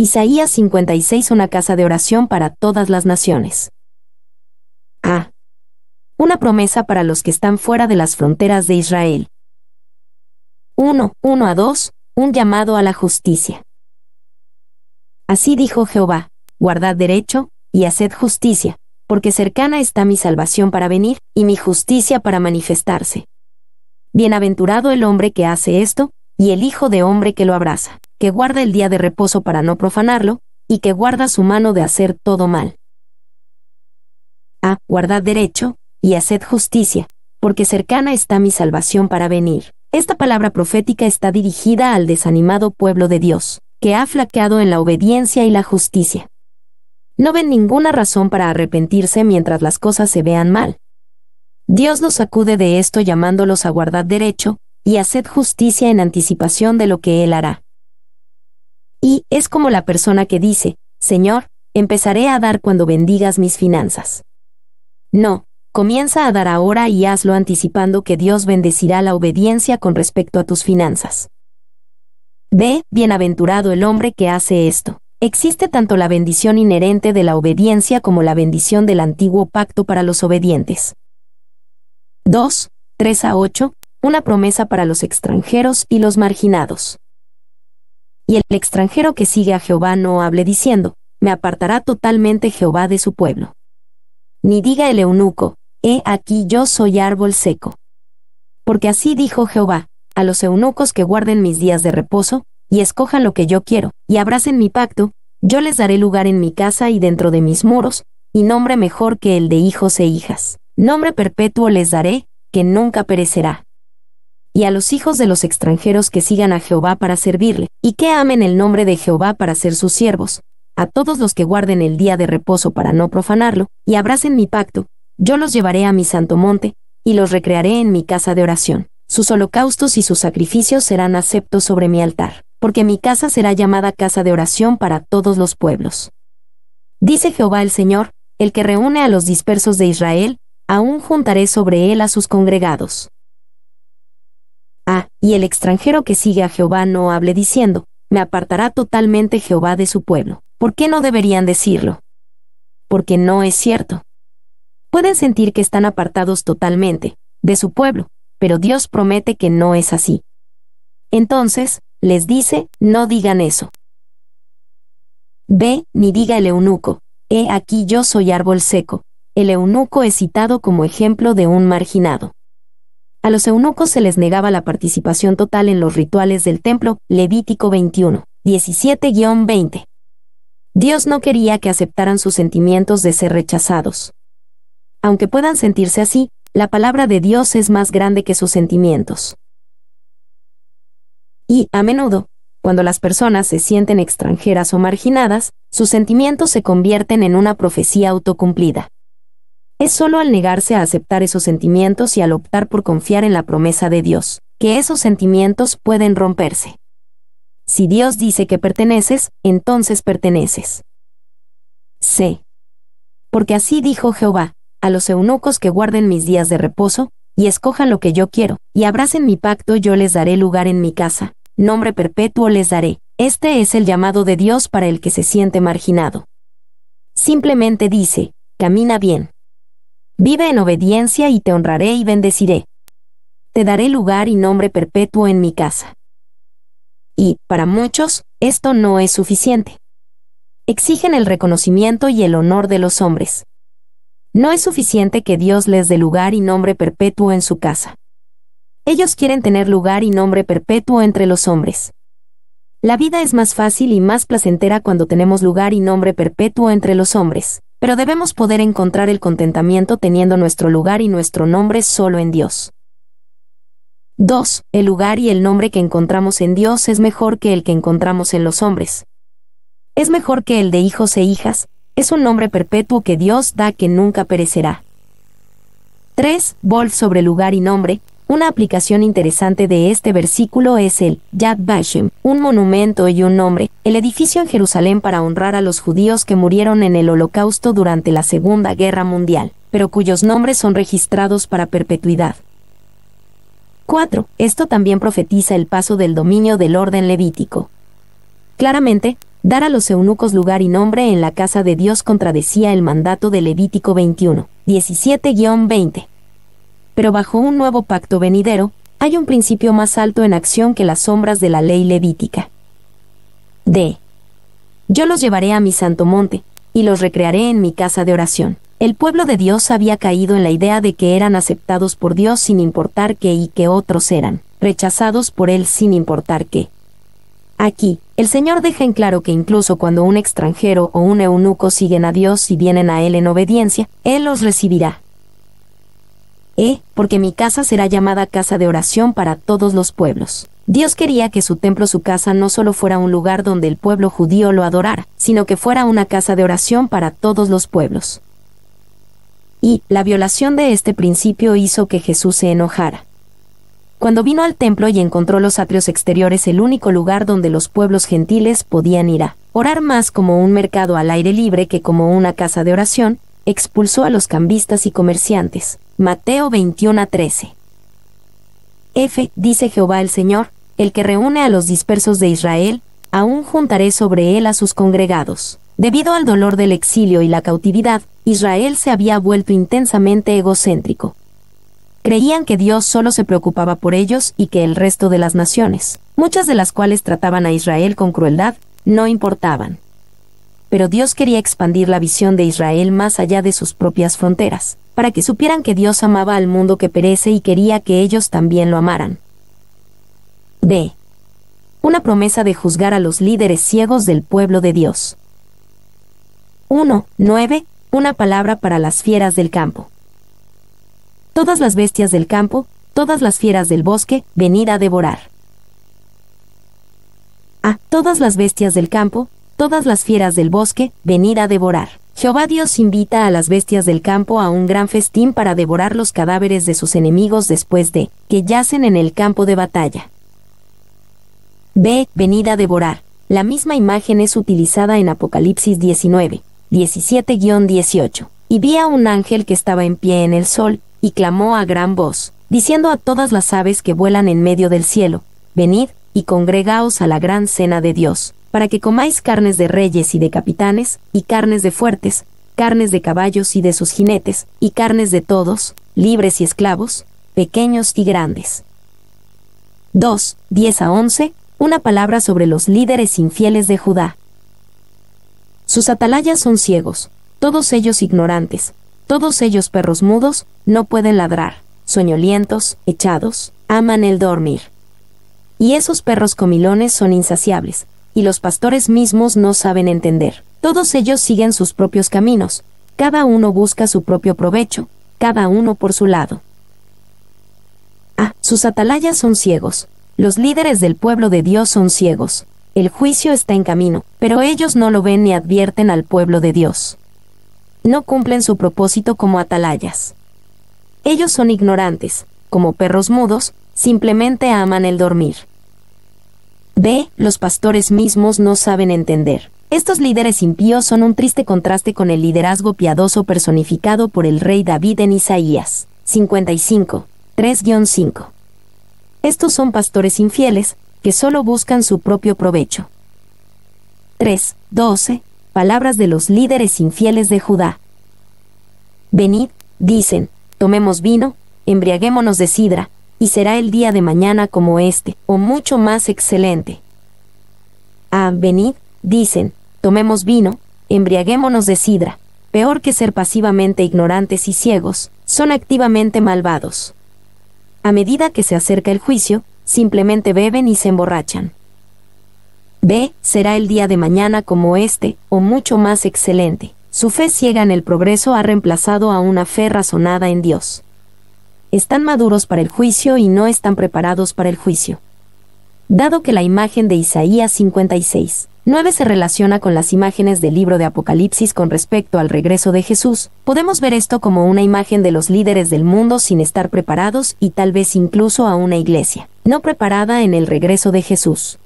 Isaías 56 Una casa de oración para todas las naciones. A. Ah. Una promesa para los que están fuera de las fronteras de Israel. 1. 1 a 2. Un llamado a la justicia. Así dijo Jehová, guardad derecho, y haced justicia, porque cercana está mi salvación para venir, y mi justicia para manifestarse. Bienaventurado el hombre que hace esto, y el Hijo de Hombre que lo abraza, que guarda el día de reposo para no profanarlo, y que guarda su mano de hacer todo mal. A. Ah, guardad derecho, y haced justicia, porque cercana está mi salvación para venir. Esta palabra profética está dirigida al desanimado pueblo de Dios, que ha flaqueado en la obediencia y la justicia. No ven ninguna razón para arrepentirse mientras las cosas se vean mal. Dios los sacude de esto llamándolos a guardar derecho, y haced justicia en anticipación de lo que Él hará. Y es como la persona que dice, Señor, empezaré a dar cuando bendigas mis finanzas. No, comienza a dar ahora y hazlo anticipando que Dios bendecirá la obediencia con respecto a tus finanzas. Ve, Bienaventurado el hombre que hace esto. Existe tanto la bendición inherente de la obediencia como la bendición del antiguo pacto para los obedientes. 2, 3 a 8, una promesa para los extranjeros y los marginados. Y el extranjero que sigue a Jehová no hable diciendo, me apartará totalmente Jehová de su pueblo. Ni diga el eunuco, he aquí yo soy árbol seco. Porque así dijo Jehová, a los eunucos que guarden mis días de reposo, y escojan lo que yo quiero, y abracen mi pacto, yo les daré lugar en mi casa y dentro de mis muros, y nombre mejor que el de hijos e hijas. Nombre perpetuo les daré, que nunca perecerá y a los hijos de los extranjeros que sigan a Jehová para servirle, y que amen el nombre de Jehová para ser sus siervos, a todos los que guarden el día de reposo para no profanarlo, y abracen mi pacto, yo los llevaré a mi santo monte, y los recrearé en mi casa de oración. Sus holocaustos y sus sacrificios serán aceptos sobre mi altar, porque mi casa será llamada casa de oración para todos los pueblos. Dice Jehová el Señor, el que reúne a los dispersos de Israel, aún juntaré sobre él a sus congregados. Ah, y el extranjero que sigue a Jehová no hable diciendo, me apartará totalmente Jehová de su pueblo. ¿Por qué no deberían decirlo? Porque no es cierto. Pueden sentir que están apartados totalmente, de su pueblo, pero Dios promete que no es así. Entonces, les dice, no digan eso. Ve, ni diga el eunuco, he aquí yo soy árbol seco. El eunuco es citado como ejemplo de un marginado a los eunucos se les negaba la participación total en los rituales del templo, Levítico 21, 17-20. Dios no quería que aceptaran sus sentimientos de ser rechazados. Aunque puedan sentirse así, la palabra de Dios es más grande que sus sentimientos. Y, a menudo, cuando las personas se sienten extranjeras o marginadas, sus sentimientos se convierten en una profecía autocumplida. Es solo al negarse a aceptar esos sentimientos y al optar por confiar en la promesa de Dios, que esos sentimientos pueden romperse. Si Dios dice que perteneces, entonces perteneces. C. Porque así dijo Jehová, a los eunucos que guarden mis días de reposo, y escojan lo que yo quiero, y abracen mi pacto, yo les daré lugar en mi casa, nombre perpetuo les daré. Este es el llamado de Dios para el que se siente marginado. Simplemente dice, camina bien. Vive en obediencia y te honraré y bendeciré. Te daré lugar y nombre perpetuo en mi casa. Y, para muchos, esto no es suficiente. Exigen el reconocimiento y el honor de los hombres. No es suficiente que Dios les dé lugar y nombre perpetuo en su casa. Ellos quieren tener lugar y nombre perpetuo entre los hombres. La vida es más fácil y más placentera cuando tenemos lugar y nombre perpetuo entre los hombres pero debemos poder encontrar el contentamiento teniendo nuestro lugar y nuestro nombre solo en Dios. 2. El lugar y el nombre que encontramos en Dios es mejor que el que encontramos en los hombres. Es mejor que el de hijos e hijas, es un nombre perpetuo que Dios da que nunca perecerá. 3. vol sobre lugar y nombre, una aplicación interesante de este versículo es el Yad Vashem, un monumento y un nombre, el edificio en Jerusalén para honrar a los judíos que murieron en el Holocausto durante la Segunda Guerra Mundial, pero cuyos nombres son registrados para perpetuidad. 4. Esto también profetiza el paso del dominio del orden levítico. Claramente, dar a los eunucos lugar y nombre en la casa de Dios contradecía el mandato de Levítico 21, 17-20 pero bajo un nuevo pacto venidero, hay un principio más alto en acción que las sombras de la ley levítica. D. Yo los llevaré a mi santo monte, y los recrearé en mi casa de oración. El pueblo de Dios había caído en la idea de que eran aceptados por Dios sin importar qué y que otros eran, rechazados por Él sin importar qué. Aquí, el Señor deja en claro que incluso cuando un extranjero o un eunuco siguen a Dios y vienen a Él en obediencia, Él los recibirá eh, porque mi casa será llamada casa de oración para todos los pueblos. Dios quería que su templo, su casa, no solo fuera un lugar donde el pueblo judío lo adorara, sino que fuera una casa de oración para todos los pueblos. Y, la violación de este principio hizo que Jesús se enojara. Cuando vino al templo y encontró los atrios exteriores el único lugar donde los pueblos gentiles podían ir a orar más como un mercado al aire libre que como una casa de oración, expulsó a los cambistas y comerciantes. Mateo 21 a 13. F, dice Jehová el Señor, el que reúne a los dispersos de Israel, aún juntaré sobre él a sus congregados. Debido al dolor del exilio y la cautividad, Israel se había vuelto intensamente egocéntrico. Creían que Dios solo se preocupaba por ellos y que el resto de las naciones, muchas de las cuales trataban a Israel con crueldad, no importaban pero Dios quería expandir la visión de Israel más allá de sus propias fronteras, para que supieran que Dios amaba al mundo que perece y quería que ellos también lo amaran. B. Una promesa de juzgar a los líderes ciegos del pueblo de Dios. 1. 9. Una palabra para las fieras del campo. Todas las bestias del campo, todas las fieras del bosque, venid a devorar. A todas las bestias del campo, todas las fieras del bosque, venid a devorar. Jehová Dios invita a las bestias del campo a un gran festín para devorar los cadáveres de sus enemigos después de que yacen en el campo de batalla. B. Venid a devorar. La misma imagen es utilizada en Apocalipsis 19, 17-18. Y vi a un ángel que estaba en pie en el sol, y clamó a gran voz, diciendo a todas las aves que vuelan en medio del cielo, Venid, y congregaos a la gran cena de Dios, para que comáis carnes de reyes y de capitanes, y carnes de fuertes, carnes de caballos y de sus jinetes, y carnes de todos, libres y esclavos, pequeños y grandes. 2. 10 a 11. Una palabra sobre los líderes infieles de Judá. Sus atalayas son ciegos, todos ellos ignorantes, todos ellos perros mudos, no pueden ladrar, soñolientos, echados, aman el dormir. Y esos perros comilones son insaciables, y los pastores mismos no saben entender. Todos ellos siguen sus propios caminos, cada uno busca su propio provecho, cada uno por su lado. Ah, sus atalayas son ciegos, los líderes del pueblo de Dios son ciegos, el juicio está en camino, pero ellos no lo ven ni advierten al pueblo de Dios. No cumplen su propósito como atalayas. Ellos son ignorantes, como perros mudos, simplemente aman el dormir. B. Los pastores mismos no saben entender. Estos líderes impíos son un triste contraste con el liderazgo piadoso personificado por el rey David en Isaías 55, 3-5. Estos son pastores infieles, que solo buscan su propio provecho. 3, 12. Palabras de los líderes infieles de Judá. Venid, dicen, tomemos vino, embriaguémonos de sidra, y será el día de mañana como este, o mucho más excelente. A. Ah, venid, dicen, tomemos vino, embriaguémonos de sidra. Peor que ser pasivamente ignorantes y ciegos, son activamente malvados. A medida que se acerca el juicio, simplemente beben y se emborrachan. B. Será el día de mañana como este, o mucho más excelente. Su fe ciega en el progreso ha reemplazado a una fe razonada en Dios están maduros para el juicio y no están preparados para el juicio. Dado que la imagen de Isaías 56, 9 se relaciona con las imágenes del libro de Apocalipsis con respecto al regreso de Jesús, podemos ver esto como una imagen de los líderes del mundo sin estar preparados y tal vez incluso a una iglesia, no preparada en el regreso de Jesús.